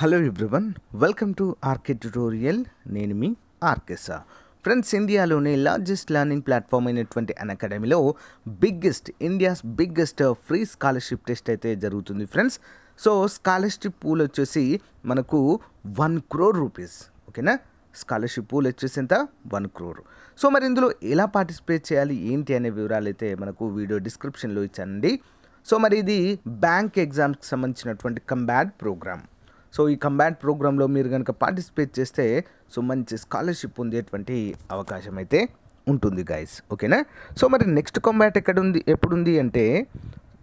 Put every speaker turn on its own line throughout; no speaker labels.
hello everyone welcome to R K tutorial నేను మీ ఆర్కెసా ఫ్రెండ్స్ ఇండియాలోనే లార్జెస్ట్ లర్నింగ్ ప్లాట్ఫామ్ అయినటువంటి అన్ అకాడమీలో biggest India's biggest free scholarship test అయితే జరుగుతుంది ఫ్రెండ్స్ సో స్కాలర్షిప్ పూల్ వచ్చేసి మనకు వన్ క్రోర్ రూపీస్ ఓకేనా స్కాలర్షిప్ పూల్ వచ్చేసి ఎంత వన్ క్రోర్ సో మరి ఇందులో ఎలా పార్టిసిపేట్ చేయాలి ఏంటి అనే వివరాలు అయితే మనకు వీడియో డిస్క్రిప్షన్లో ఇచ్చానండి సో మరి ఇది బ్యాంక్ ఎగ్జామ్స్కి సంబంధించినటువంటి కంబ్యాడ్ ప్రోగ్రామ్ సో ఈ కంబ్యాట్ ప్రోగ్రాంలో మీరు కనుక పార్టిసిపేట్ చేస్తే సో మంచి స్కాలర్షిప్ పొందేటువంటి అవకాశం అయితే ఉంటుంది గైస్ ఓకేనా సో మరి నెక్స్ట్ కంబ్యాట్ ఎక్కడ ఉంది ఎప్పుడు ఉంది అంటే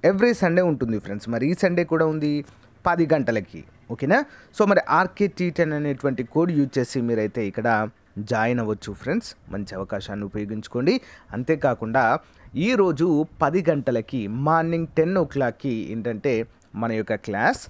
ఎవ్రీ సండే ఉంటుంది ఫ్రెండ్స్ మరి ఈ సండే కూడా ఉంది పది గంటలకి ఓకేనా సో మరి ఆర్కే టీ టెన్ అనేటువంటి కోడ్ యూజ్ చేసి మీరైతే ఇక్కడ జాయిన్ అవ్వచ్చు ఫ్రెండ్స్ మంచి అవకాశాన్ని ఉపయోగించుకోండి అంతేకాకుండా ఈరోజు పది గంటలకి మార్నింగ్ టెన్ ఓ క్లాక్కి ఏంటంటే మన యొక్క క్లాస్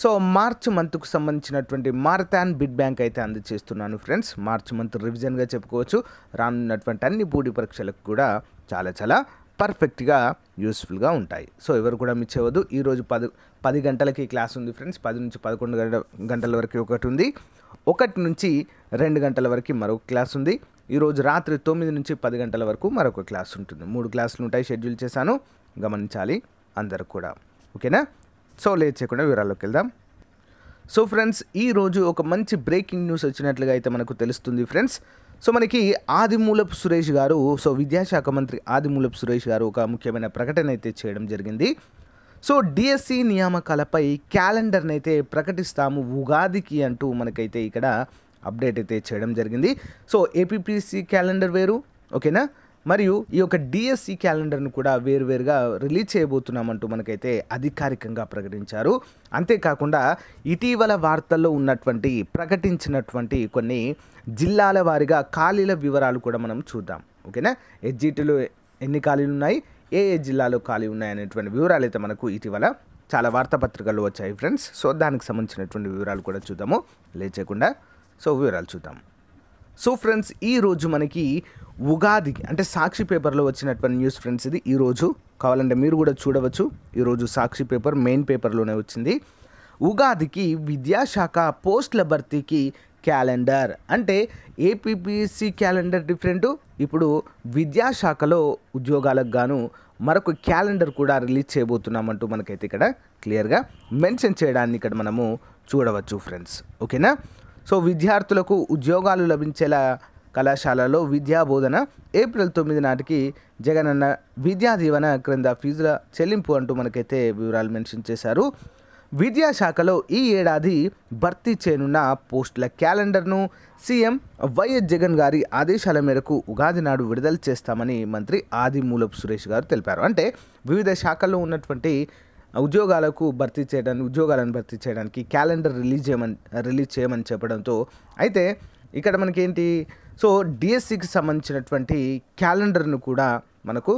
సో మార్చ్ మంత్కు సంబంధించినటువంటి మారథాన్ బిడ్ బ్యాంక్ అయితే అందజేస్తున్నాను ఫ్రెండ్స్ మార్చ్ మంత్ రివిజన్గా చెప్పుకోవచ్చు రానున్నటువంటి అన్ని బూడి పరీక్షలకు కూడా చాలా చాలా పర్ఫెక్ట్గా యూస్ఫుల్గా ఉంటాయి సో ఎవరు కూడా మిస్ అవ్వదు ఈరోజు పది పది గంటలకి క్లాస్ ఉంది ఫ్రెండ్స్ పది నుంచి పదకొండు గంటల వరకు ఒకటి ఉంది ఒకటి నుంచి రెండు గంటల వరకు మరొక క్లాస్ ఉంది ఈరోజు రాత్రి తొమ్మిది నుంచి పది గంటల వరకు మరొక క్లాస్ ఉంటుంది మూడు క్లాసులు ఉంటాయి షెడ్యూల్ చేశాను గమనించాలి అందరు కూడా ఓకేనా సో లేట్ చేయకుండా వివరాల్లోకి వెళ్దాం సో ఫ్రెండ్స్ ఈరోజు ఒక మంచి బ్రేకింగ్ న్యూస్ వచ్చినట్లుగా అయితే మనకు తెలుస్తుంది ఫ్రెండ్స్ సో మనకి ఆదిమూలపు సురేష్ గారు సో విద్యాశాఖ మంత్రి ఆదిమూలపు సురేష్ గారు ఒక ముఖ్యమైన ప్రకటన అయితే చేయడం జరిగింది సో డిఎస్సి నియామకాలపై క్యాలెండర్ని అయితే ప్రకటిస్తాము ఉగాదికి అంటూ మనకైతే ఇక్కడ అప్డేట్ అయితే చేయడం జరిగింది సో ఏపీపీసీ క్యాలెండర్ వేరు ఓకేనా మరియు ఈ యొక్క డిఎస్సి e క్యాలెండర్ను కూడా వేరువేరుగా రిలీజ్ చేయబోతున్నామంటూ మనకైతే అధికారికంగా ప్రకటించారు అంతేకాకుండా ఇటీవల వార్తల్లో ఉన్నటువంటి ప్రకటించినటువంటి కొన్ని జిల్లాల వారిగా ఖాళీల వివరాలు కూడా మనం చూద్దాం ఓకేనా ఎడ్జిటీలు ఎన్ని ఖాళీలు ఉన్నాయి ఏ ఏ జిల్లాలో ఖాళీ ఉన్నాయి అనేటువంటి వివరాలు అయితే మనకు ఇటీవల చాలా వార్తాపత్రికల్లో వచ్చాయి ఫ్రెండ్స్ సో దానికి సంబంధించినటువంటి వివరాలు కూడా చూద్దాము లేచేయకుండా సో వివరాలు చూద్దాము సో ఫ్రెండ్స్ ఈరోజు మనకి ఉగాదికి అంటే సాక్షి పేపర్లో వచ్చినటువంటి న్యూస్ ఫ్రెండ్స్ ఇది ఈరోజు కావాలంటే మీరు కూడా చూడవచ్చు ఈరోజు సాక్షి పేపర్ మెయిన్ పేపర్లోనే వచ్చింది ఉగాదికి విద్యాశాఖ పోస్టుల భర్తీకి క్యాలెండర్ అంటే ఏపీపీఎస్సీ క్యాలెండర్ డిఫరెంట్ ఇప్పుడు విద్యాశాఖలో ఉద్యోగాలకు గాను మరొక క్యాలెండర్ కూడా రిలీజ్ చేయబోతున్నామంటూ మనకైతే ఇక్కడ క్లియర్గా మెన్షన్ చేయడాన్ని ఇక్కడ మనము చూడవచ్చు ఫ్రెండ్స్ ఓకేనా సో విద్యార్థులకు ఉద్యోగాలు లభించేలా కళాశాలలో విద్యా బోధన ఏప్రిల్ తొమ్మిది నాటికి జగనన్న విద్యా దీవెన క్రింద ఫీజుల చెల్లింపు అంటూ మనకైతే వివరాలు మెన్షన్ చేశారు విద్యాశాఖలో ఈ ఏడాది భర్తీ చేయనున్న పోస్టుల క్యాలెండర్ను సీఎం వైఎస్ జగన్ గారి ఆదేశాల మేరకు ఉగాది నాడు విడుదల చేస్తామని మంత్రి ఆదిమూలపు సురేష్ గారు తెలిపారు అంటే వివిధ శాఖల్లో ఉన్నటువంటి ఉద్యోగాలకు భర్తీ చేయడానికి ఉద్యోగాలను భర్తీ చేయడానికి క్యాలెండర్ రిలీజ్ చేయమని రిలీజ్ చేయమని చెప్పడంతో అయితే ఇక్కడ మనకేంటి సో డిఎస్సికి సంబంధించినటువంటి క్యాలెండర్ను కూడా మనకు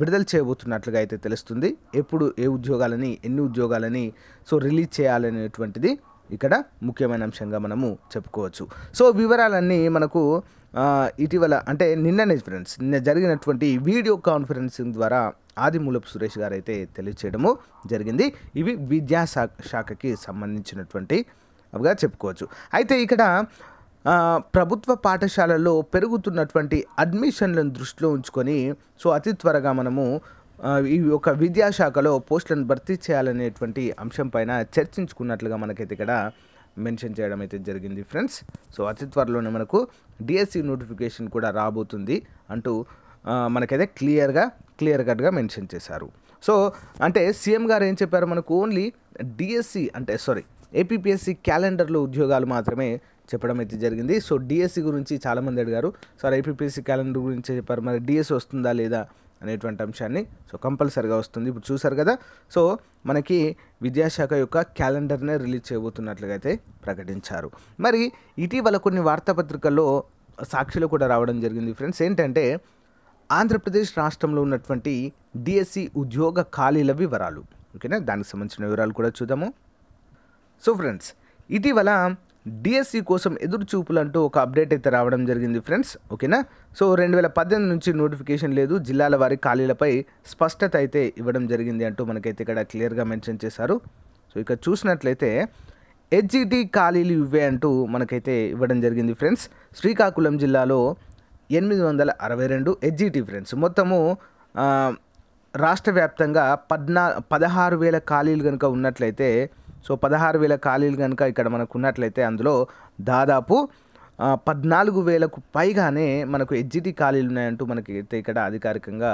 విడుదల చేయబోతున్నట్లుగా అయితే తెలుస్తుంది ఎప్పుడు ఏ ఉద్యోగాలని ఎన్ని ఉద్యోగాలని సో రిలీజ్ చేయాలనేటువంటిది ఇక్కడ ముఖ్యమైన అంశంగా మనము చెప్పుకోవచ్చు సో వివరాలన్నీ మనకు ఇటీవల అంటే నిన్ననే ఫ్రెండ్స్ నిన్న జరిగినటువంటి వీడియో కాన్ఫరెన్సింగ్ ద్వారా ఆదిమూలపు సురేష్ గారు అయితే తెలియచేయడము జరిగింది ఇవి విద్యా శాఖకి సంబంధించినటువంటి అవిగా చెప్పుకోవచ్చు అయితే ఇక్కడ ప్రభుత్వ పాఠశాలల్లో పెరుగుతున్నటువంటి అడ్మిషన్లను దృష్టిలో ఉంచుకొని సో అతి త్వరగా మనము ఈ యొక్క విద్యాశాఖలో పోస్టులను భర్తీ చేయాలనేటువంటి అంశం పైన చర్చించుకున్నట్లుగా మనకైతే ఇక్కడ మెన్షన్ చేయడం అయితే జరిగింది ఫ్రెండ్స్ సో అతి త్వరలోనే మనకు డిఎస్సి నోటిఫికేషన్ కూడా రాబోతుంది అంటూ మనకైతే క్లియర్గా క్లియర్ కట్గా మెన్షన్ చేశారు సో అంటే సీఎం గారు ఏం చెప్పారు మనకు ఓన్లీ డిఎస్సి అంటే సారీ ఏపీఎస్సి క్యాలెండర్లో ఉద్యోగాలు మాత్రమే చెప్పడం అయితే జరిగింది సో డిఎస్సి గురించి చాలామంది అడిగారు సార్ ఏపీఎస్సి క్యాలెండర్ గురించి చెప్పారు మరి డిఎస్సి వస్తుందా లేదా అనేటువంటి అంశాన్ని సో కంపల్సరిగా వస్తుంది ఇప్పుడు చూసారు కదా సో మనకి విద్యాశాఖ యొక్క క్యాలెండర్నే రిలీజ్ చేయబోతున్నట్లుగా అయితే ప్రకటించారు మరి ఇటీవల కొన్ని వార్తాపత్రికల్లో సాక్షులు కూడా రావడం జరిగింది ఫ్రెండ్స్ ఏంటంటే ఆంధ్రప్రదేశ్ రాష్ట్రంలో ఉన్నటువంటి డిఎస్సి ఉద్యోగ ఖాళీల వివరాలు ఓకేనా దానికి సంబంధించిన వివరాలు కూడా చూద్దాము సో ఫ్రెండ్స్ ఇటీవల డిఎస్సి కోసం ఎదురు చూపులంటూ ఒక అప్డేట్ అయితే రావడం జరిగింది ఫ్రెండ్స్ ఓకేనా సో రెండు వేల పద్దెనిమిది నుంచి నోటిఫికేషన్ లేదు జిల్లాల వారి ఖాళీలపై స్పష్టత అయితే ఇవ్వడం జరిగింది అంటూ మనకైతే ఇక్కడ క్లియర్గా మెన్షన్ చేశారు సో ఇక చూసినట్లయితే హెచ్జిటి ఖాళీలు ఇవే అంటూ మనకైతే ఇవ్వడం జరిగింది ఫ్రెండ్స్ శ్రీకాకుళం జిల్లాలో ఎనిమిది వందల అరవై రెండు ఎడ్జిటి ఫ్రెండ్స్ మొత్తము రాష్ట్ర వ్యాప్తంగా పద్నా పదహారు వేల ఖాళీలు కనుక ఉన్నట్లయితే సో పదహారు వేల ఖాళీలు కనుక ఇక్కడ మనకు ఉన్నట్లయితే అందులో దాదాపు పద్నాలుగు వేలకు పైగానే మనకు ఎగ్జిటి ఖాళీలు ఉన్నాయంటూ మనకి అయితే ఇక్కడ అధికారికంగా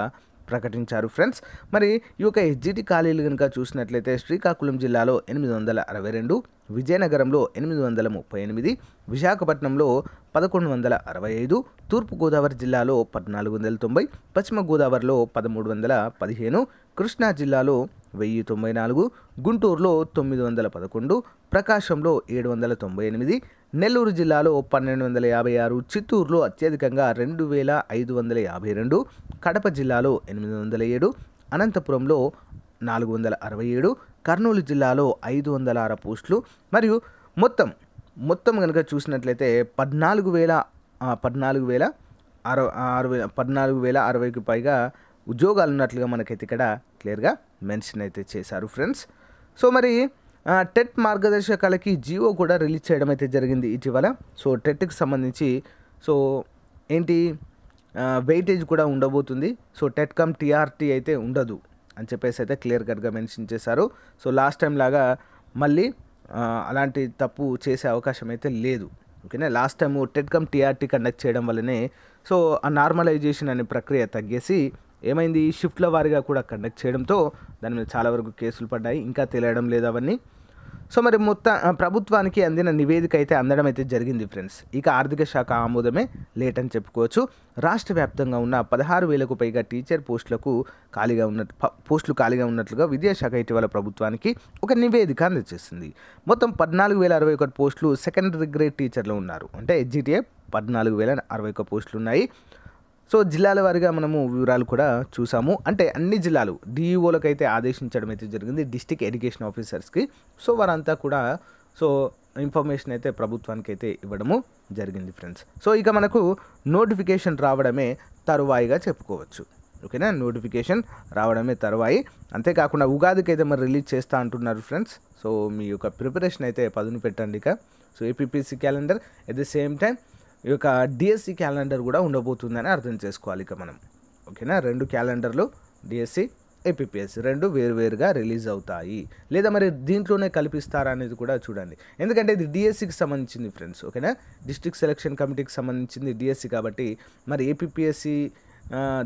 ప్రకటించారు ఫ్రెండ్స్ మరి ఈ యొక్క ఎస్జిటి ఖాళీలు కనుక చూసినట్లయితే శ్రీకాకుళం జిల్లాలో ఎనిమిది వందల అరవై రెండు విజయనగరంలో ఎనిమిది వందల ముప్పై ఎనిమిది విశాఖపట్నంలో పదకొండు వందల అరవై ఐదు తూర్పుగోదావరి జిల్లాలో పద్నాలుగు వందల తొంభై పశ్చిమ గోదావరిలో పదమూడు వందల పదిహేను కృష్ణా జిల్లాలో వెయ్యి తొంభై నాలుగు గుంటూరులో తొమ్మిది వందల పదకొండు ప్రకాశంలో ఏడు వందల తొంభై ఎనిమిది నెల్లూరు జిల్లాలో పన్నెండు వందల యాభై ఆరు చిత్తూరులో అత్యధికంగా రెండు వేల ఐదు వందల యాభై రెండు కడప జిల్లాలో ఎనిమిది వందల ఏడు అనంతపురంలో నాలుగు వందల అరవై ఏడు కర్నూలు జిల్లాలో ఐదు వందల ఆరు పోస్టులు మరియు మొత్తం మొత్తం కనుక చూసినట్లయితే పద్నాలుగు వేల పద్నాలుగు వేల అరవై ఆరు వేల పద్నాలుగు వేల అరవైకి పైగా ఉద్యోగాలు ఉన్నట్లుగా మనకైతే ఇక్కడ క్లియర్గా మెన్షన్ అయితే చేశారు ఫ్రెండ్స్ సో మరి టెట్ మార్గదర్శకాలకి జియో కూడా రిలీజ్ చేయడం అయితే జరిగింది ఇటీవల సో టెట్కి సంబంధించి సో ఏంటి వెయిటేజ్ కూడా ఉండబోతుంది సో టెట్ కమ్ టీఆర్టీ అయితే ఉండదు అని చెప్పేసి అయితే క్లియర్ కట్గా మెన్షన్ చేశారు సో లాస్ట్ టైం లాగా మళ్ళీ అలాంటి తప్పు చేసే అవకాశం అయితే లేదు ఓకేనా last time TET cum T R T conduct చేయడం వల్లనే సో ఆ నార్మలైజేషన్ అనే ప్రక్రియ తగ్గేసి ఏమైంది షిఫ్ట్ల వారిగా కూడా కండక్ట్ చేయడంతో దాని మీద చాలా వరకు కేసులు పడ్డాయి ఇంకా తెలియడం లేదు అవన్నీ సో మరి మొత్తం ప్రభుత్వానికి అందిన నివేదిక అయితే అందడం అయితే జరిగింది ఫ్రెండ్స్ ఇక ఆర్థిక శాఖ ఆమోదమే లేట్ అని చెప్పుకోవచ్చు రాష్ట్ర వ్యాప్తంగా ఉన్న పదహారు వేలకు పైగా టీచర్ పోస్టులకు ఖాళీగా ఉన్నట్టు పోస్టులు ఖాళీగా ఉన్నట్లుగా విద్యాశాఖ ఇటీవల ప్రభుత్వానికి ఒక నివేదిక అందజేసింది మొత్తం పద్నాలుగు వేల అరవై ఒకటి పోస్టులు సెకండరీ గ్రేడ్ టీచర్లు ఉన్నారు అంటే ఎస్జిటిఏ పద్నాలుగు వేల అరవై ఒక పోస్టులు ఉన్నాయి సో జిల్లాల వారీగా మనము వివరాలు కూడా చూసాము అంటే అన్ని జిల్లాలు డిఈఓలకు e అయితే ఆదేశించడం అయితే జరిగింది డిస్టిక్ ఎడ్యుకేషన్ ఆఫీసర్స్కి సో వారంతా కూడా సో ఇన్ఫర్మేషన్ అయితే ప్రభుత్వానికి అయితే ఇవ్వడము జరిగింది ఫ్రెండ్స్ సో ఇక మనకు నోటిఫికేషన్ రావడమే తరువాయిగా చెప్పుకోవచ్చు ఓకేనా నోటిఫికేషన్ రావడమే తరువాయి అంతేకాకుండా ఉగాదికి అయితే మరి రిలీజ్ చేస్తా అంటున్నారు ఫ్రెండ్స్ సో మీ యొక్క ప్రిపరేషన్ అయితే పదును పెట్టండి ఇక so A P P C calendar at the same time ఈ యొక్క డిఎస్సి క్యాలెండర్ కూడా ఉండబోతుందని అర్థం చేసుకోవాలి ఇక మనం ఓకేనా రెండు క్యాలెండర్లు డిఎస్సి ఏపీపీఎస్సి రెండు వేరువేరుగా రిలీజ్ అవుతాయి లేదా మరి దీంట్లోనే కల్పిస్తారా అనేది కూడా చూడండి ఎందుకంటే ఇది డిఎస్సికి సంబంధించింది ఫ్రెండ్స్ ఓకేనా డిస్ట్రిక్ట్ సెలక్షన్ కమిటీకి సంబంధించింది డిఎస్సి కాబట్టి మరి ఏపీపీఎస్సి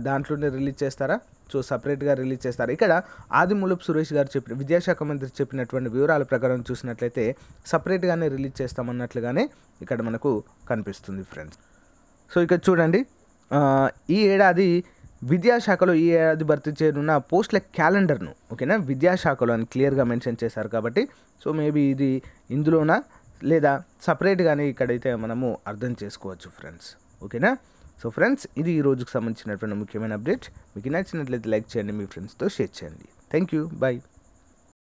దాంట్లోనే రిలీజ్ చేస్తారా సో సపరేట్గా రిలీజ్ చేస్తారు ఇక్కడ ఆదిమూలపు సురేష్ గారు చెప్పిన విద్యాశాఖ మంత్రి చెప్పినటువంటి వివరాల ప్రకారం చూసినట్లయితే సపరేట్గానే రిలీజ్ చేస్తామన్నట్లుగానే ఇక్కడ మనకు కనిపిస్తుంది ఫ్రెండ్స్ సో ఇక్కడ చూడండి ఈ ఏడాది విద్యాశాఖలో ఈ ఏడాది భర్తీ చేయనున్న పోస్టుల క్యాలెండర్ను ఓకేనా విద్యాశాఖలో అని క్లియర్గా మెన్షన్ చేశారు కాబట్టి సో మేబీ ఇది ఇందులోనా లేదా సపరేట్గానే ఇక్కడైతే మనము అర్థం చేసుకోవచ్చు ఫ్రెండ్స్ ఓకేనా సో ఫ్రెండ్స్ ఇది ఈ రోజుకు సంబంధించినటువంటి ముఖ్యమైన అప్డేట్ మీకు నచ్చినట్లయితే లైక్ చేయండి మీ ఫ్రెండ్స్తో షేర్ చేయండి థ్యాంక్ యూ బాయ్